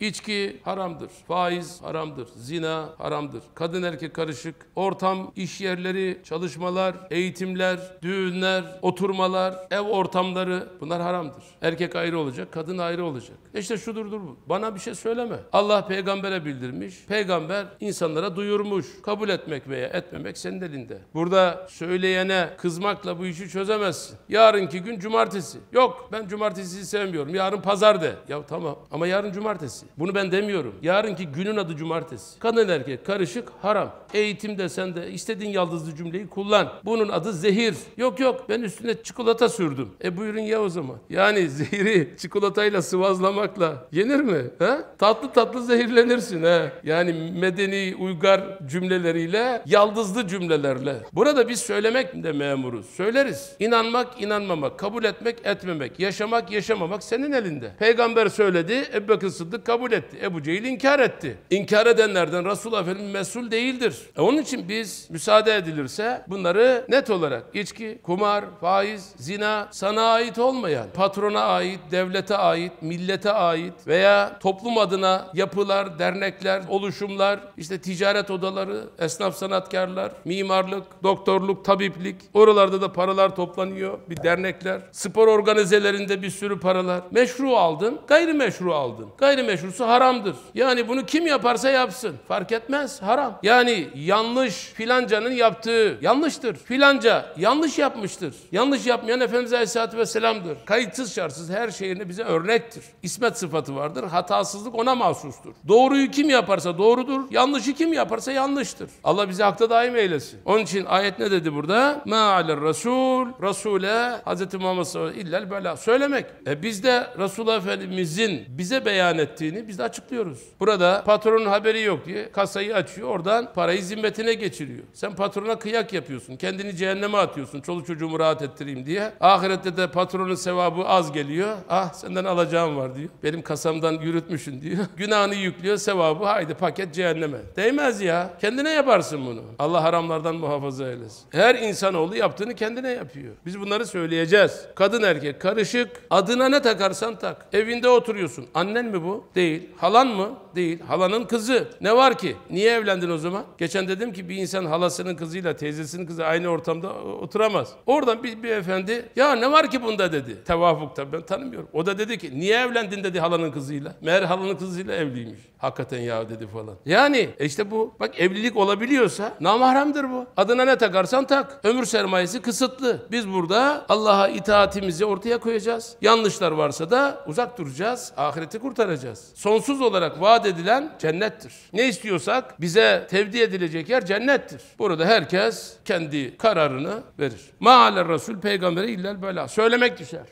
İçki haramdır, faiz haramdır, zina haramdır, kadın erkek karışık, ortam, iş yerleri, çalışmalar, eğitimler, düğünler, oturmalar, ev ortamları bunlar haramdır. Erkek ayrı olacak, kadın ayrı olacak. E işte şudur dur bu. Bana bir şey söyleme. Allah peygambere bildirmiş, peygamber insanlara duyurmuş. Kabul etmek veya etmemek senin elinde. Burada söyleyene kızmakla bu işi çözemezsin. Yarınki gün cumartesi. Yok ben cumartesiyi sevmiyorum, yarın pazar de. Ya tamam ama yarın cumartesi. Bunu ben demiyorum. Yarınki günün adı cumartesi. Kadın erkek karışık haram. Eğitim desen de istediğin yaldızlı cümleyi kullan. Bunun adı zehir. Yok yok ben üstüne çikolata sürdüm. E buyurun ya o zaman. Yani zehiri çikolatayla sıvazlamakla yenir mi? He? Tatlı tatlı zehirlenirsin he. Yani medeni uygar cümleleriyle yaldızlı cümlelerle. Burada biz söylemek de memuruz. Söyleriz. İnanmak, inanmamak, kabul etmek, etmemek, yaşamak, yaşamamak senin elinde. Peygamber söyledi. Ebu Bekir Sıddık kabul kabul etti. Ebu Cehil inkar etti. İnkar edenlerden Resulullah Efendimiz mesul değildir. E onun için biz müsaade edilirse bunları net olarak içki, kumar, faiz, zina sana ait olmayan, patrona ait, devlete ait, millete ait veya toplum adına yapılar, dernekler, oluşumlar, işte ticaret odaları, esnaf sanatkarlar, mimarlık, doktorluk, tabiplik, oralarda da paralar toplanıyor, bir dernekler, spor organizelerinde bir sürü paralar. Meşru aldın, gayrimeşru aldın. Gayrimeşru mevzusu haramdır. Yani bunu kim yaparsa yapsın. Fark etmez. Haram. Yani yanlış filancanın yaptığı yanlıştır. Filanca yanlış yapmıştır. Yanlış yapmayan Efendimiz Aleyhisselatü Vesselam'dır. Kayıtsız şartsız her şeyini bize örnektir. İsmet sıfatı vardır. Hatasızlık ona mahsustur. Doğruyu kim yaparsa doğrudur. Yanlışı kim yaparsa yanlıştır. Allah bizi hakta daim eylesin. Onun için ayet ne dedi burada? Ma aler rasul rasule Hz. Muhammed sallallahu illel Söylemek. E biz de Resulullah Efendimizin bize beyan ettiğini geldiğini biz de açıklıyoruz. Burada patronun haberi yok diye kasayı açıyor oradan parayı zimmetine geçiriyor. Sen patrona kıyak yapıyorsun. Kendini cehenneme atıyorsun. Çoluk çocuğumu rahat ettireyim diye. Ahirette de patronun sevabı az geliyor. Ah senden alacağım var diyor. Benim kasamdan yürütmüşün diyor. Günahını yüklüyor sevabı haydi paket cehenneme. Değmez ya. Kendine yaparsın bunu. Allah haramlardan muhafaza eylesin. Her insanoğlu yaptığını kendine yapıyor. Biz bunları söyleyeceğiz. Kadın erkek karışık. Adına ne takarsan tak. Evinde oturuyorsun. Annen mi bu? Değil Değil. Halan mı? Değil. Halanın kızı. Ne var ki? Niye evlendin o zaman? Geçen dedim ki bir insan halasının kızıyla teyzesinin kızı aynı ortamda oturamaz. Oradan bir, bir efendi ya ne var ki bunda dedi. Tevafuk ben tanımıyorum. O da dedi ki niye evlendin dedi halanın kızıyla. Meğer halanın kızıyla evliymiş. Hakikaten ya dedi falan. Yani e işte bu bak evlilik olabiliyorsa namahremdir bu. Adına ne takarsan tak. Ömür sermayesi kısıtlı. Biz burada Allah'a itaatimizi ortaya koyacağız. Yanlışlar varsa da uzak duracağız. Ahireti kurtaracağız sonsuz olarak vaat edilen cennettir. Ne istiyorsak bize tevdi edilecek yer cennettir. Burada herkes kendi kararını verir. Maale Resul peygambere illel bela. Söylemek düşer.